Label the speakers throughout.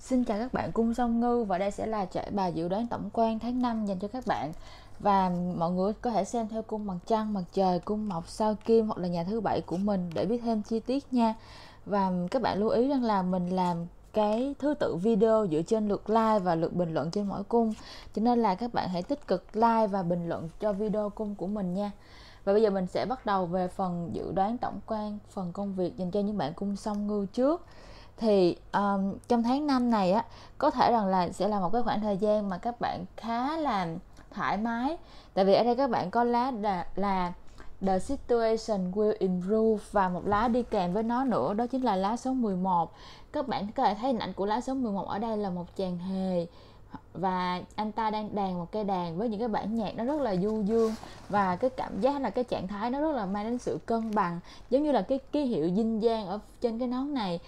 Speaker 1: Xin chào các bạn Cung Song Ngư và đây sẽ là trải bài dự đoán tổng quan tháng 5 dành cho các bạn và mọi người có thể xem theo cung mặt trăng, mặt trời, cung mộc, sao kim hoặc là nhà thứ bảy của mình để biết thêm chi tiết nha. Và các bạn lưu ý rằng là mình làm cái thứ tự video dựa trên lượt like và lượt bình luận trên mỗi cung cho nên là các bạn hãy tích cực like và bình luận cho video cung của mình nha và bây giờ mình sẽ bắt đầu về phần dự đoán tổng quan phần công việc dành cho những bạn cung song ngư trước thì um, trong tháng 5 này á có thể rằng là sẽ là một cái khoảng thời gian mà các bạn khá là thoải mái tại vì ở đây các bạn có lá là, là The situation will improve và một lá đi kèm với nó nữa đó chính là lá số 11 các bạn có thể thấy hình ảnh của lá số 11 ở đây là một chàng hề và anh ta đang đàn một cây đàn với những cái bản nhạc nó rất là du dương và cái cảm giác là cái trạng thái nó rất là mang đến sự cân bằng giống như là cái ký hiệu dinh giang ở trên cái nón này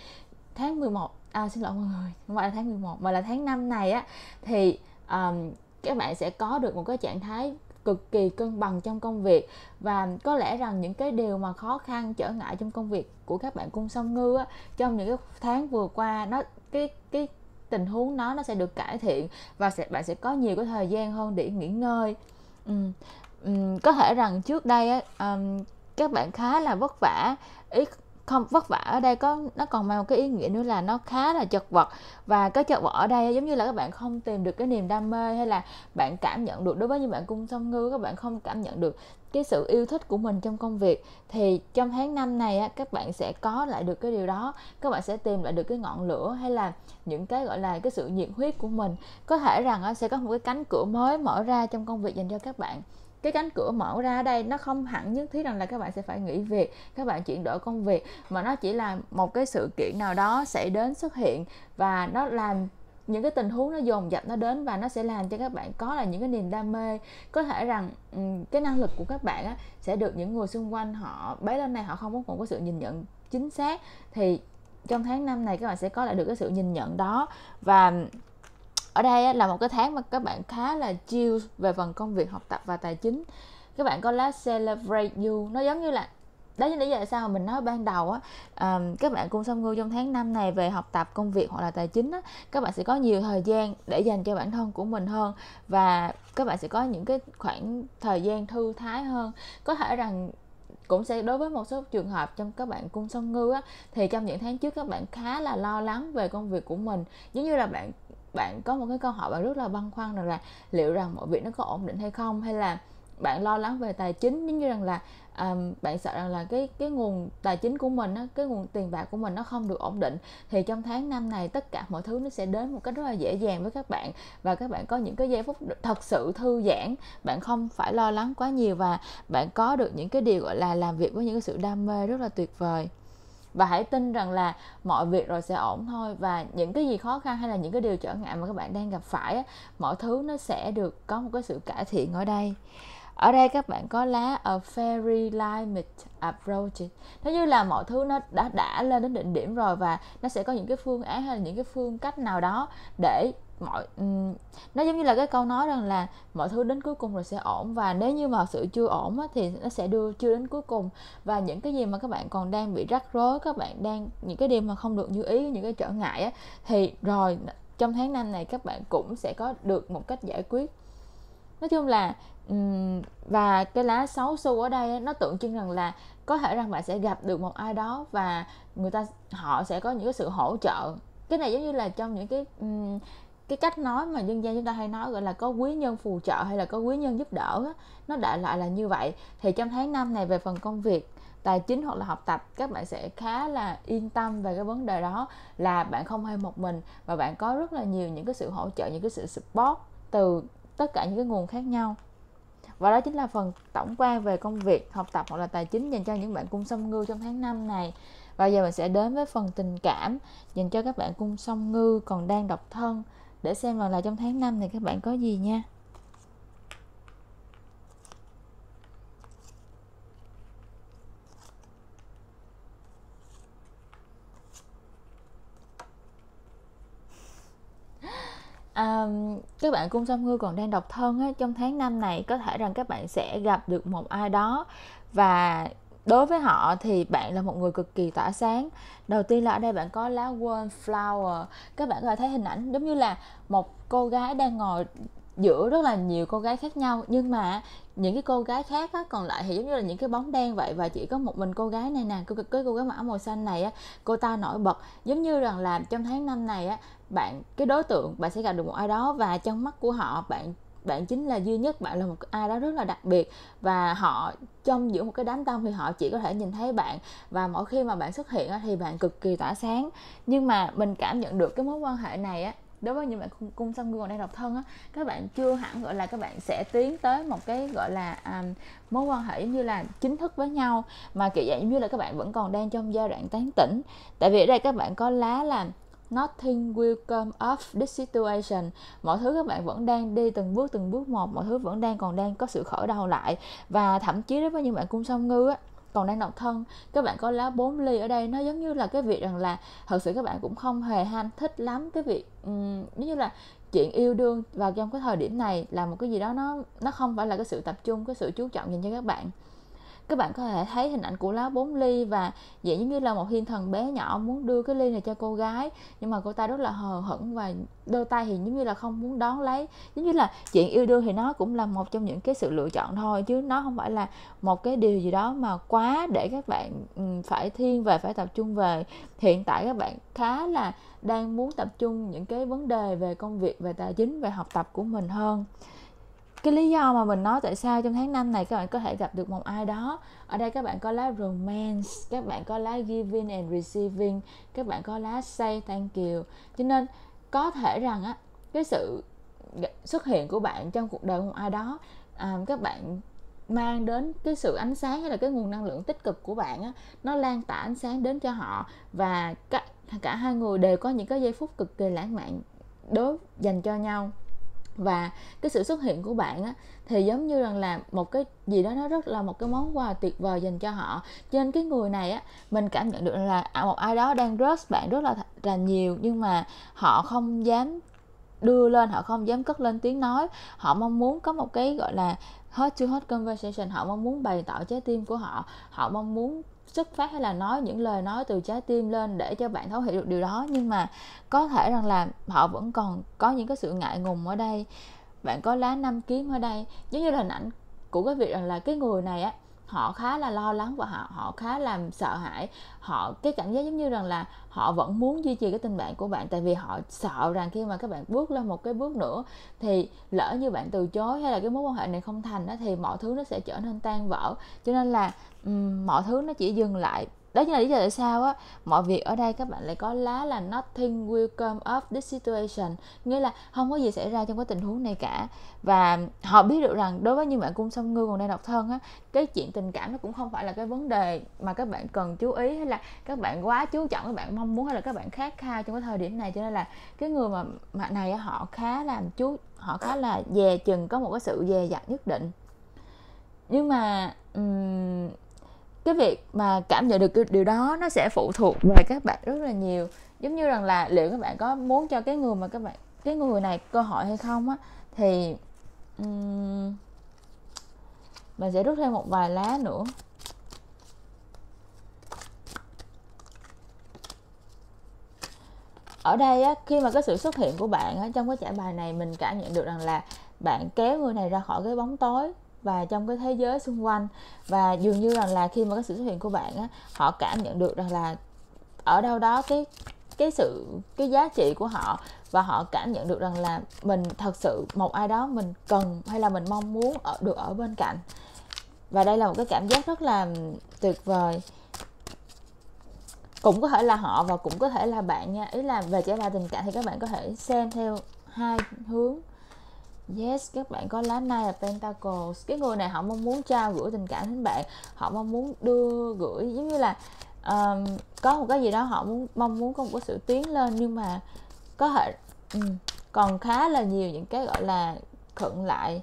Speaker 1: tháng 11 à, xin lỗi mọi người không phải là tháng 11 mà là tháng 5 này á thì um, các bạn sẽ có được một cái trạng thái cực kỳ cân bằng trong công việc và có lẽ rằng những cái điều mà khó khăn trở ngại trong công việc của các bạn cung song ngư á, trong những cái tháng vừa qua nó cái cái tình huống nó nó sẽ được cải thiện và sẽ bạn sẽ có nhiều cái thời gian hơn để nghỉ ngơi ừ. Ừ, có thể rằng trước đây á, um, các bạn khá là vất vả ít không vất vả ở đây có nó còn mang một cái ý nghĩa nữa là nó khá là chật vật và cái chật vật ở đây giống như là các bạn không tìm được cái niềm đam mê hay là bạn cảm nhận được đối với những bạn cung song ngư các bạn không cảm nhận được cái sự yêu thích của mình trong công việc thì trong tháng năm này á, các bạn sẽ có lại được cái điều đó các bạn sẽ tìm lại được cái ngọn lửa hay là những cái gọi là cái sự nhiệt huyết của mình có thể rằng á, sẽ có một cái cánh cửa mới mở ra trong công việc dành cho các bạn cái cánh cửa mở ra đây nó không hẳn nhất thiết rằng là các bạn sẽ phải nghỉ việc các bạn chuyển đổi công việc mà nó chỉ là một cái sự kiện nào đó sẽ đến xuất hiện và nó làm những cái tình huống nó dồn dập nó đến và nó sẽ làm cho các bạn có là những cái niềm đam mê có thể rằng ừ, cái năng lực của các bạn á, sẽ được những người xung quanh họ bấy lên này họ không có còn có sự nhìn nhận chính xác thì trong tháng năm này các bạn sẽ có lại được cái sự nhìn nhận đó và ở đây là một cái tháng mà các bạn khá là chill về phần công việc học tập và tài chính các bạn có lá celebrate you nó giống như là đó chính lý do sao mà mình nói ban đầu á các bạn cũng song ngư trong tháng năm này về học tập công việc hoặc là tài chính á các bạn sẽ có nhiều thời gian để dành cho bản thân của mình hơn và các bạn sẽ có những cái khoảng thời gian thư thái hơn có thể rằng cũng sẽ đối với một số trường hợp trong các bạn cung song ngư á thì trong những tháng trước các bạn khá là lo lắng về công việc của mình giống như là bạn bạn có một cái câu hỏi bạn rất là băn khoăn rằng là liệu rằng mọi việc nó có ổn định hay không hay là bạn lo lắng về tài chính giống như rằng là um, bạn sợ rằng là cái cái nguồn tài chính của mình á, cái nguồn tiền bạc của mình nó không được ổn định thì trong tháng năm này tất cả mọi thứ nó sẽ đến một cách rất là dễ dàng với các bạn và các bạn có những cái giây phút thật sự thư giãn bạn không phải lo lắng quá nhiều và bạn có được những cái điều gọi là làm việc với những cái sự đam mê rất là tuyệt vời và hãy tin rằng là mọi việc rồi sẽ ổn thôi và những cái gì khó khăn hay là những cái điều trở ngại mà các bạn đang gặp phải mọi thứ nó sẽ được có một cái sự cải thiện ở đây ở đây các bạn có lá a fairy limit approach nó như là mọi thứ nó đã đã lên đến đỉnh điểm rồi và nó sẽ có những cái phương án hay là những cái phương cách nào đó để mọi um, nó giống như là cái câu nói rằng là mọi thứ đến cuối cùng rồi sẽ ổn và nếu như mà sự chưa ổn á, thì nó sẽ đưa chưa đến cuối cùng và những cái gì mà các bạn còn đang bị rắc rối các bạn đang những cái điều mà không được như ý những cái trở ngại á, thì rồi trong tháng năm này các bạn cũng sẽ có được một cách giải quyết nói chung là um, và cái lá xấu xu ở đây á, nó tượng trưng rằng là có thể rằng bạn sẽ gặp được một ai đó và người ta họ sẽ có những cái sự hỗ trợ cái này giống như là trong những cái um, cái cách nói mà dân gian chúng ta hay nói gọi là có quý nhân phù trợ hay là có quý nhân giúp đỡ đó, nó đại loại là như vậy thì trong tháng năm này về phần công việc tài chính hoặc là học tập các bạn sẽ khá là yên tâm về cái vấn đề đó là bạn không hay một mình và bạn có rất là nhiều những cái sự hỗ trợ những cái sự support từ tất cả những cái nguồn khác nhau và đó chính là phần tổng quan về công việc học tập hoặc là tài chính dành cho những bạn cung song ngư trong tháng 5 này và giờ mình sẽ đến với phần tình cảm dành cho các bạn cung song ngư còn đang độc thân để xem còn lại trong tháng 5 thì các bạn có gì nha à, các bạn cung song ngư còn đang độc thân á, trong tháng năm này có thể rằng các bạn sẽ gặp được một ai đó và đối với họ thì bạn là một người cực kỳ tỏa sáng đầu tiên là ở đây bạn có lá quên flower các bạn có thể thấy hình ảnh giống như là một cô gái đang ngồi giữa rất là nhiều cô gái khác nhau nhưng mà những cái cô gái khác á, còn lại thì giống như là những cái bóng đen vậy và chỉ có một mình cô gái này nè cô cái cô gái mặc áo màu xanh này á, cô ta nổi bật giống như rằng là trong tháng năm này á bạn cái đối tượng bạn sẽ gặp được một ai đó và trong mắt của họ bạn bạn chính là duy nhất bạn là một ai đó rất là đặc biệt và họ trong giữa một cái đám đông thì họ chỉ có thể nhìn thấy bạn và mỗi khi mà bạn xuất hiện thì bạn cực kỳ tỏa sáng nhưng mà mình cảm nhận được cái mối quan hệ này á đối với những bạn cung, cung song gương đang độc thân á các bạn chưa hẳn gọi là các bạn sẽ tiến tới một cái gọi là um, mối quan hệ giống như là chính thức với nhau mà kiểu dạng như là các bạn vẫn còn đang trong giai đoạn tán tỉnh tại vì ở đây các bạn có lá là nothing will come of this situation mọi thứ các bạn vẫn đang đi từng bước từng bước một mọi thứ vẫn đang còn đang có sự khởi đầu lại và thậm chí đối với những bạn cung song ngư á còn đang độc thân các bạn có lá bốn ly ở đây nó giống như là cái việc rằng là thật sự các bạn cũng không hề ham thích lắm cái việc um, như là chuyện yêu đương vào trong cái thời điểm này là một cái gì đó nó nó không phải là cái sự tập trung cái sự chú trọng dành cho các bạn các bạn có thể thấy hình ảnh của lá bốn ly và dễ giống như là một thiên thần bé nhỏ muốn đưa cái ly này cho cô gái nhưng mà cô ta rất là hờ hững và đôi tay thì giống như là không muốn đón lấy giống như là chuyện yêu đương thì nó cũng là một trong những cái sự lựa chọn thôi chứ nó không phải là một cái điều gì đó mà quá để các bạn ừ, phải thiên về phải tập trung về hiện tại các bạn khá là đang muốn tập trung những cái vấn đề về công việc về tài chính về học tập của mình hơn cái lý do mà mình nói tại sao trong tháng năm này các bạn có thể gặp được một ai đó ở đây các bạn có lá romance các bạn có lá giving and receiving các bạn có lá say thank you cho nên có thể rằng á cái sự xuất hiện của bạn trong cuộc đời của một ai đó à, các bạn mang đến cái sự ánh sáng hay là cái nguồn năng lượng tích cực của bạn á, nó lan tỏa ánh sáng đến cho họ và cả, cả hai người đều có những cái giây phút cực kỳ lãng mạn đối dành cho nhau và cái sự xuất hiện của bạn á, thì giống như rằng là một cái gì đó nó rất là một cái món quà tuyệt vời dành cho họ cho nên cái người này á mình cảm nhận được là à, một ai đó đang rớt bạn rất là là nhiều nhưng mà họ không dám đưa lên họ không dám cất lên tiếng nói họ mong muốn có một cái gọi là hot to hot conversation họ mong muốn bày tỏ trái tim của họ họ mong muốn xuất phát hay là nói những lời nói từ trái tim lên để cho bạn thấu hiểu được điều đó nhưng mà có thể rằng là họ vẫn còn có những cái sự ngại ngùng ở đây bạn có lá năm kiếm ở đây giống như là hình ảnh của cái việc rằng là cái người này á họ khá là lo lắng và họ họ khá là sợ hãi họ cái cảm giác giống như rằng là họ vẫn muốn duy trì cái tình bạn của bạn tại vì họ sợ rằng khi mà các bạn bước lên một cái bước nữa thì lỡ như bạn từ chối hay là cái mối quan hệ này không thành đó, thì mọi thứ nó sẽ trở nên tan vỡ cho nên là um, mọi thứ nó chỉ dừng lại đó chính là lý do tại sao á mọi việc ở đây các bạn lại có lá là nothing will come of this situation nghĩa là không có gì xảy ra trong cái tình huống này cả và họ biết được rằng đối với những bạn cung song ngư còn đang độc thân á cái chuyện tình cảm nó cũng không phải là cái vấn đề mà các bạn cần chú ý hay là các bạn quá chú trọng các bạn mong muốn hay là các bạn khát khao trong cái thời điểm này cho nên là cái người mà mà này họ khá là chú họ khá là dè chừng có một cái sự dè dặt nhất định nhưng mà um, cái việc mà cảm nhận được cái điều đó nó sẽ phụ thuộc vâng. về các bạn rất là nhiều giống như rằng là liệu các bạn có muốn cho cái người mà các bạn cái người này cơ hội hay không á thì um, mình sẽ rút thêm một vài lá nữa ở đây á, khi mà cái sự xuất hiện của bạn á, trong cái trải bài này mình cảm nhận được rằng là bạn kéo người này ra khỏi cái bóng tối và trong cái thế giới xung quanh và dường như rằng là khi mà có sự xuất hiện của bạn á, họ cảm nhận được rằng là ở đâu đó cái cái sự cái giá trị của họ và họ cảm nhận được rằng là mình thật sự một ai đó mình cần hay là mình mong muốn ở, được ở bên cạnh và đây là một cái cảm giác rất là tuyệt vời cũng có thể là họ và cũng có thể là bạn nha ý là về trở lại tình cảm thì các bạn có thể xem theo hai hướng Yes, các bạn có lá nai là Pentacles Cái người này họ mong muốn trao gửi tình cảm đến bạn Họ mong muốn đưa gửi giống như là um, Có một cái gì đó họ muốn mong muốn có một cái sự tiến lên Nhưng mà có thể um, còn khá là nhiều những cái gọi là khẩn lại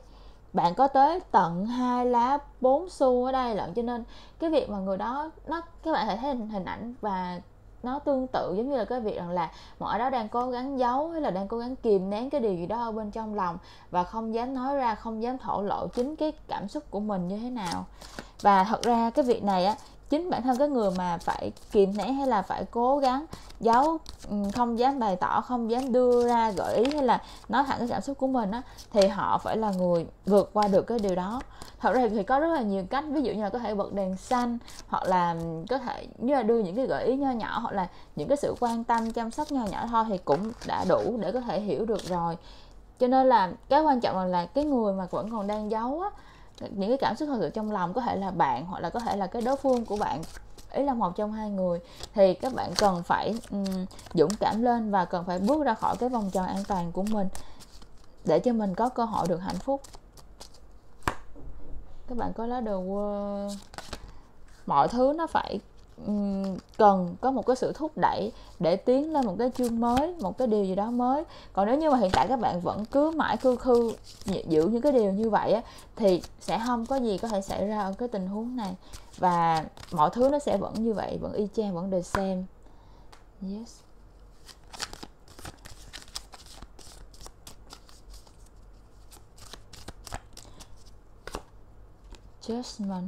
Speaker 1: bạn có tới tận hai lá bốn xu ở đây lận cho nên cái việc mà người đó nó các bạn thể thấy hình, hình ảnh và nó tương tự giống như là cái việc rằng là mọi người đó đang cố gắng giấu hay là đang cố gắng kìm nén cái điều gì đó ở bên trong lòng và không dám nói ra không dám thổ lộ chính cái cảm xúc của mình như thế nào và thật ra cái việc này á chính bản thân cái người mà phải kìm nén hay là phải cố gắng giấu ừ, không dám bày tỏ không dám đưa ra gợi ý hay là nói thẳng cái cảm xúc của mình á thì họ phải là người vượt qua được cái điều đó thật ra thì có rất là nhiều cách ví dụ như là có thể bật đèn xanh hoặc là có thể như là đưa những cái gợi ý nho nhỏ hoặc là những cái sự quan tâm chăm sóc nho nhỏ thôi thì cũng đã đủ để có thể hiểu được rồi cho nên là cái quan trọng là, là cái người mà vẫn còn đang giấu á những cái cảm xúc thật sự trong lòng có thể là bạn hoặc là có thể là cái đối phương của bạn ý là một trong hai người thì các bạn cần phải um, dũng cảm lên và cần phải bước ra khỏi cái vòng tròn an toàn của mình để cho mình có cơ hội được hạnh phúc các bạn có lá đồ ờ, mọi thứ nó phải cần có một cái sự thúc đẩy để tiến lên một cái chương mới một cái điều gì đó mới còn nếu như mà hiện tại các bạn vẫn cứ mãi khư khư giữ những cái điều như vậy á, thì sẽ không có gì có thể xảy ra ở cái tình huống này và mọi thứ nó sẽ vẫn như vậy vẫn y chang vẫn đều xem yes adjustment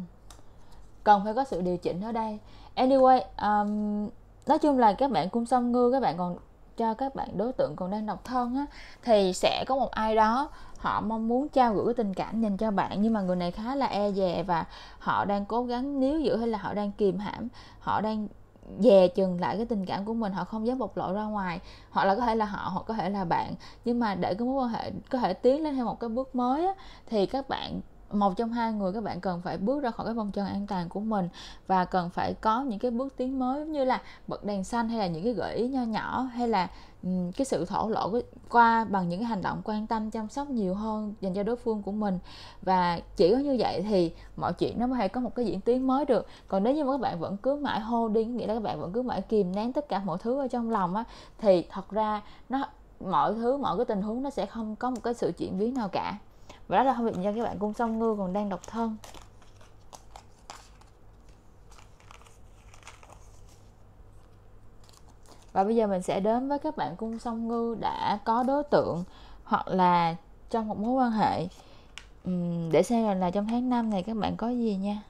Speaker 1: cần phải có sự điều chỉnh ở đây anyway um, nói chung là các bạn cung song ngư các bạn còn cho các bạn đối tượng còn đang độc thân á thì sẽ có một ai đó họ mong muốn trao gửi tình cảm dành cho bạn nhưng mà người này khá là e dè và họ đang cố gắng níu giữ hay là họ đang kìm hãm họ đang dè chừng lại cái tình cảm của mình họ không dám bộc lộ ra ngoài hoặc là có thể là họ hoặc có thể là bạn nhưng mà để cái mối quan hệ có thể tiến lên theo một cái bước mới á, thì các bạn một trong hai người các bạn cần phải bước ra khỏi cái vòng tròn an toàn của mình và cần phải có những cái bước tiến mới như là bật đèn xanh hay là những cái gợi ý nho nhỏ hay là ừ, cái sự thổ lộ qua bằng những cái hành động quan tâm chăm sóc nhiều hơn dành cho đối phương của mình và chỉ có như vậy thì mọi chuyện nó mới hay có một cái diễn tiến mới được còn nếu như mà các bạn vẫn cứ mãi hô đi nghĩa là các bạn vẫn cứ mãi kìm nén tất cả mọi thứ ở trong lòng á thì thật ra nó mọi thứ mọi cái tình huống nó sẽ không có một cái sự chuyển biến nào cả và đó là không bị nha các bạn cung song ngư còn đang độc thân và bây giờ mình sẽ đến với các bạn cung song ngư đã có đối tượng hoặc là trong một mối quan hệ để xem là, là trong tháng 5 này các bạn có gì nha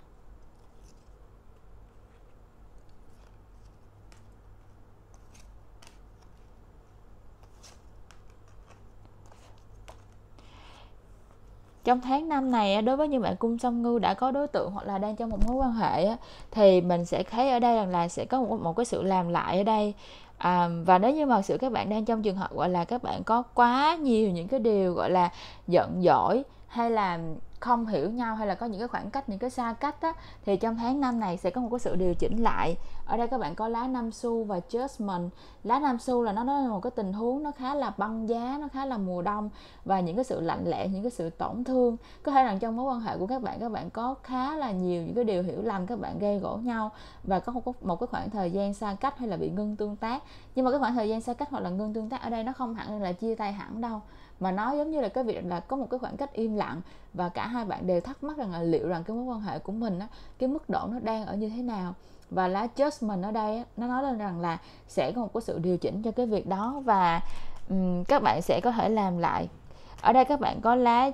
Speaker 1: trong tháng năm này đối với những bạn cung song ngư đã có đối tượng hoặc là đang trong một mối quan hệ thì mình sẽ thấy ở đây rằng là sẽ có một, một cái sự làm lại ở đây à, và nếu như mà sự các bạn đang trong trường hợp gọi là các bạn có quá nhiều những cái điều gọi là giận dỗi hay là không hiểu nhau hay là có những cái khoảng cách những cái xa cách á, thì trong tháng năm này sẽ có một cái sự điều chỉnh lại ở đây các bạn có lá nam su và judgment lá nam su là nó nó một cái tình huống nó khá là băng giá nó khá là mùa đông và những cái sự lạnh lẽ những cái sự tổn thương có thể rằng trong mối quan hệ của các bạn các bạn có khá là nhiều những cái điều hiểu lầm các bạn gây gỗ nhau và có một cái khoảng thời gian xa cách hay là bị ngưng tương tác nhưng mà cái khoảng thời gian xa cách hoặc là ngưng tương tác ở đây nó không hẳn là chia tay hẳn đâu mà nó giống như là cái việc là có một cái khoảng cách im lặng và cả hai bạn đều thắc mắc rằng là liệu rằng cái mối quan hệ của mình á, cái mức độ nó đang ở như thế nào và lá judgment ở đây nó nói lên rằng là sẽ có một cái sự điều chỉnh cho cái việc đó và um, các bạn sẽ có thể làm lại ở đây các bạn có lá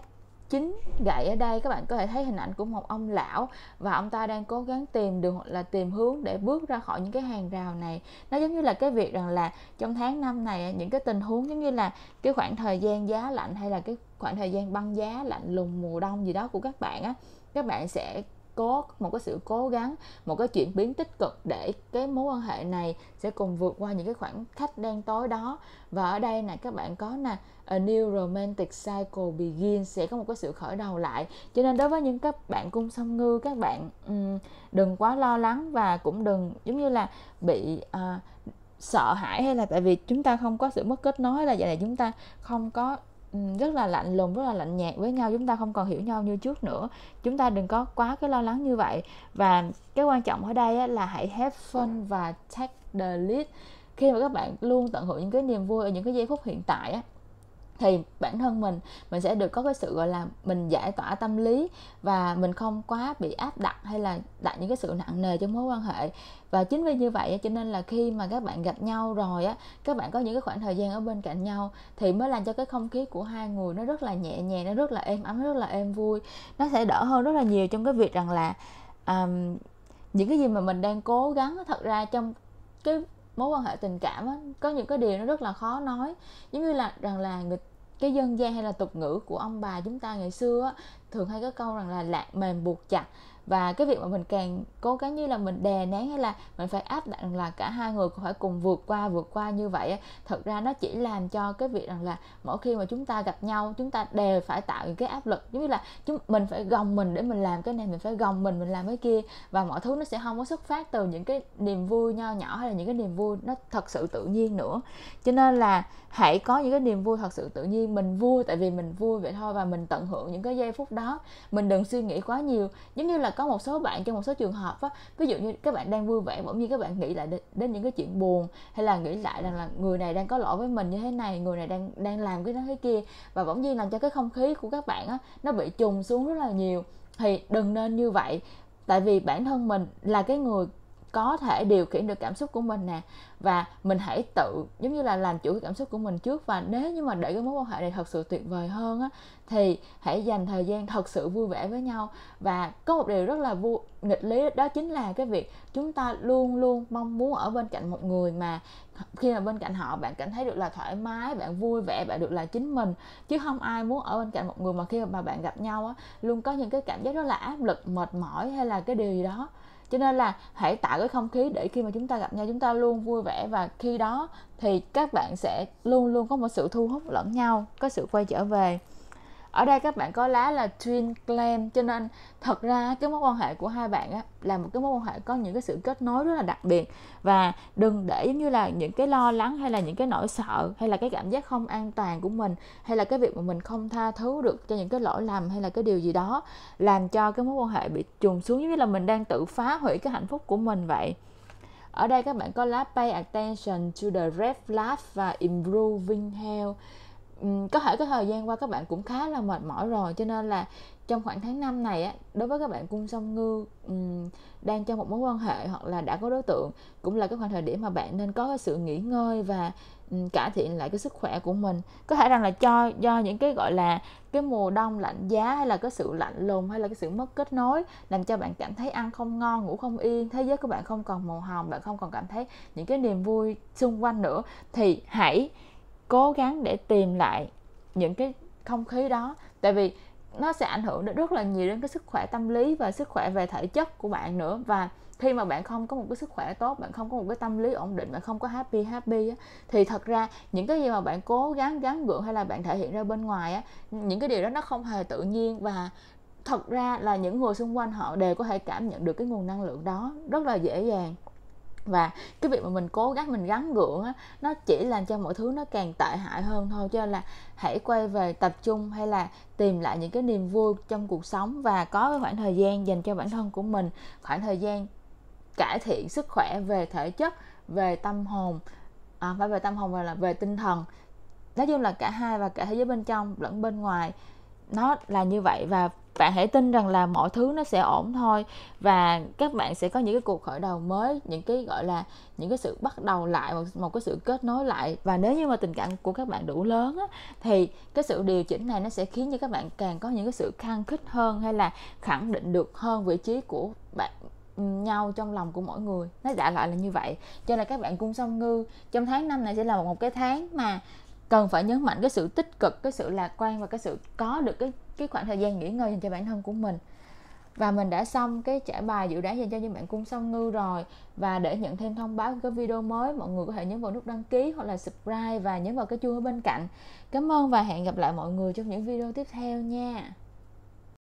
Speaker 1: chính gậy ở đây các bạn có thể thấy hình ảnh của một ông lão và ông ta đang cố gắng tìm đường là tìm hướng để bước ra khỏi những cái hàng rào này nó giống như là cái việc rằng là trong tháng năm này những cái tình huống giống như là cái khoảng thời gian giá lạnh hay là cái khoảng thời gian băng giá lạnh lùng mùa đông gì đó của các bạn á các bạn sẽ có một cái sự cố gắng một cái chuyển biến tích cực để cái mối quan hệ này sẽ cùng vượt qua những cái khoảng cách đen tối đó và ở đây này các bạn có nè A new romantic cycle begin sẽ có một cái sự khởi đầu lại cho nên đối với những các bạn cung song ngư các bạn um, đừng quá lo lắng và cũng đừng giống như là bị uh, sợ hãi hay là tại vì chúng ta không có sự mất kết nối là vậy là chúng ta không có Ừ, rất là lạnh lùng rất là lạnh nhạt với nhau chúng ta không còn hiểu nhau như trước nữa chúng ta đừng có quá cái lo lắng như vậy và cái quan trọng ở đây là hãy have fun và take the lead khi mà các bạn luôn tận hưởng những cái niềm vui ở những cái giây phút hiện tại thì bản thân mình mình sẽ được có cái sự gọi là mình giải tỏa tâm lý và mình không quá bị áp đặt hay là đặt những cái sự nặng nề trong mối quan hệ và chính vì như vậy cho nên là khi mà các bạn gặp nhau rồi á các bạn có những cái khoảng thời gian ở bên cạnh nhau thì mới làm cho cái không khí của hai người nó rất là nhẹ nhàng nó rất là êm ấm rất là êm vui nó sẽ đỡ hơn rất là nhiều trong cái việc rằng là um, những cái gì mà mình đang cố gắng thật ra trong cái mối quan hệ tình cảm á có những cái điều nó rất là khó nói giống như là rằng là người cái dân gian hay là tục ngữ của ông bà chúng ta ngày xưa á, thường hay có câu rằng là lạc mềm buộc chặt và cái việc mà mình càng cố gắng như là mình đè nén hay là mình phải áp đặt là cả hai người cũng phải cùng vượt qua vượt qua như vậy thật ra nó chỉ làm cho cái việc rằng là mỗi khi mà chúng ta gặp nhau chúng ta đều phải tạo những cái áp lực giống như là chúng mình phải gồng mình để mình làm cái này mình phải gồng mình mình làm cái kia và mọi thứ nó sẽ không có xuất phát từ những cái niềm vui nho nhỏ hay là những cái niềm vui nó thật sự tự nhiên nữa cho nên là hãy có những cái niềm vui thật sự tự nhiên mình vui tại vì mình vui vậy thôi và mình tận hưởng những cái giây phút đó mình đừng suy nghĩ quá nhiều giống như là có một số bạn trong một số trường hợp á ví dụ như các bạn đang vui vẻ bỗng nhiên các bạn nghĩ lại đến, những cái chuyện buồn hay là nghĩ lại rằng là người này đang có lỗi với mình như thế này người này đang đang làm cái đó thế kia và bỗng nhiên làm cho cái không khí của các bạn á nó bị trùng xuống rất là nhiều thì đừng nên như vậy tại vì bản thân mình là cái người có thể điều khiển được cảm xúc của mình nè và mình hãy tự giống như là làm chủ cảm xúc của mình trước và nếu như mà để cái mối quan hệ này thật sự tuyệt vời hơn á thì hãy dành thời gian thật sự vui vẻ với nhau và có một điều rất là vui nghịch lý đó chính là cái việc chúng ta luôn luôn mong muốn ở bên cạnh một người mà khi mà bên cạnh họ bạn cảm thấy được là thoải mái bạn vui vẻ bạn được là chính mình chứ không ai muốn ở bên cạnh một người mà khi mà bạn gặp nhau á luôn có những cái cảm giác rất là áp lực mệt mỏi hay là cái điều gì đó cho nên là hãy tạo cái không khí để khi mà chúng ta gặp nhau chúng ta luôn vui vẻ và khi đó thì các bạn sẽ luôn luôn có một sự thu hút lẫn nhau có sự quay trở về ở đây các bạn có lá là twin claim cho nên thật ra cái mối quan hệ của hai bạn á, là một cái mối quan hệ có những cái sự kết nối rất là đặc biệt và đừng để giống như là những cái lo lắng hay là những cái nỗi sợ hay là cái cảm giác không an toàn của mình hay là cái việc mà mình không tha thứ được cho những cái lỗi lầm hay là cái điều gì đó làm cho cái mối quan hệ bị trùng xuống giống như là mình đang tự phá hủy cái hạnh phúc của mình vậy ở đây các bạn có lá pay attention to the red flag và improving health có thể cái thời gian qua các bạn cũng khá là mệt mỏi rồi cho nên là trong khoảng tháng năm này á đối với các bạn cung song ngư um, đang trong một mối quan hệ hoặc là đã có đối tượng cũng là cái khoảng thời điểm mà bạn nên có cái sự nghỉ ngơi và um, cải thiện lại cái sức khỏe của mình có thể rằng là cho do những cái gọi là cái mùa đông lạnh giá hay là cái sự lạnh lùng hay là cái sự mất kết nối làm cho bạn cảm thấy ăn không ngon ngủ không yên thế giới của bạn không còn màu hồng bạn không còn cảm thấy những cái niềm vui xung quanh nữa thì hãy cố gắng để tìm lại những cái không khí đó tại vì nó sẽ ảnh hưởng rất là nhiều đến cái sức khỏe tâm lý và sức khỏe về thể chất của bạn nữa và khi mà bạn không có một cái sức khỏe tốt bạn không có một cái tâm lý ổn định bạn không có happy happy á, thì thật ra những cái gì mà bạn cố gắng gắng gượng hay là bạn thể hiện ra bên ngoài á những cái điều đó nó không hề tự nhiên và thật ra là những người xung quanh họ đều có thể cảm nhận được cái nguồn năng lượng đó rất là dễ dàng và cái việc mà mình cố gắng mình gắn gượng á nó chỉ làm cho mọi thứ nó càng tệ hại hơn thôi cho nên là hãy quay về tập trung hay là tìm lại những cái niềm vui trong cuộc sống và có cái khoảng thời gian dành cho bản thân của mình khoảng thời gian cải thiện sức khỏe về thể chất về tâm hồn à, phải về tâm hồn và là về tinh thần nói chung là cả hai và cả thế giới bên trong lẫn bên ngoài nó là như vậy và bạn hãy tin rằng là mọi thứ nó sẽ ổn thôi và các bạn sẽ có những cái cuộc khởi đầu mới những cái gọi là những cái sự bắt đầu lại một, một cái sự kết nối lại và nếu như mà tình cảm của các bạn đủ lớn á, thì cái sự điều chỉnh này nó sẽ khiến cho các bạn càng có những cái sự khăng khích hơn hay là khẳng định được hơn vị trí của bạn ừ, nhau trong lòng của mỗi người nó đại lại là như vậy cho nên các bạn cung song ngư trong tháng năm này sẽ là một cái tháng mà cần phải nhấn mạnh cái sự tích cực cái sự lạc quan và cái sự có được cái cái khoảng thời gian nghỉ ngơi dành cho bản thân của mình và mình đã xong cái trả bài dự đoán dành cho những bạn cung song ngư rồi và để nhận thêm thông báo các video mới mọi người có thể nhấn vào nút đăng ký hoặc là subscribe và nhấn vào cái chuông ở bên cạnh cảm ơn và hẹn gặp lại mọi người trong những video tiếp theo nha